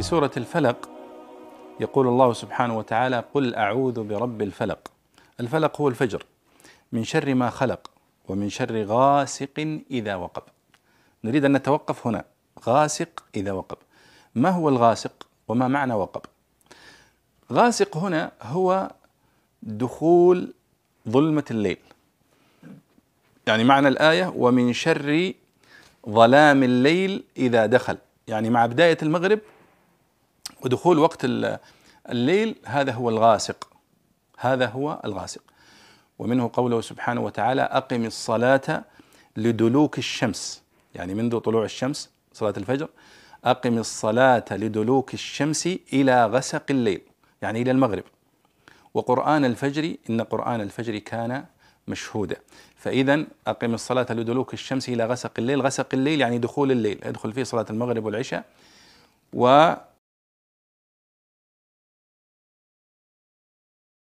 في سورة الفلق يقول الله سبحانه وتعالى قل أعوذ برب الفلق الفلق هو الفجر من شر ما خلق ومن شر غاسق إذا وقب نريد أن نتوقف هنا غاسق إذا وقب ما هو الغاسق وما معنى وقب غاسق هنا هو دخول ظلمة الليل يعني معنى الآية ومن شر ظلام الليل إذا دخل يعني مع بداية المغرب ودخول وقت الليل هذا هو الغاسق هذا هو الغاسق ومنه قوله سبحانه وتعالى أقم الصلاة لدلوك الشمس يعني منذ طلوع الشمس صلاة الفجر أقم الصلاة لدلوك الشمس إلى غسق الليل يعني إلى المغرب وقرآن الفجر إن قرآن الفجر كان مشهودا فإذا أقم الصلاة لدلوك الشمس إلى غسق الليل غسق الليل يعني دخول الليل يدخل فيه صلاة المغرب والعشاء و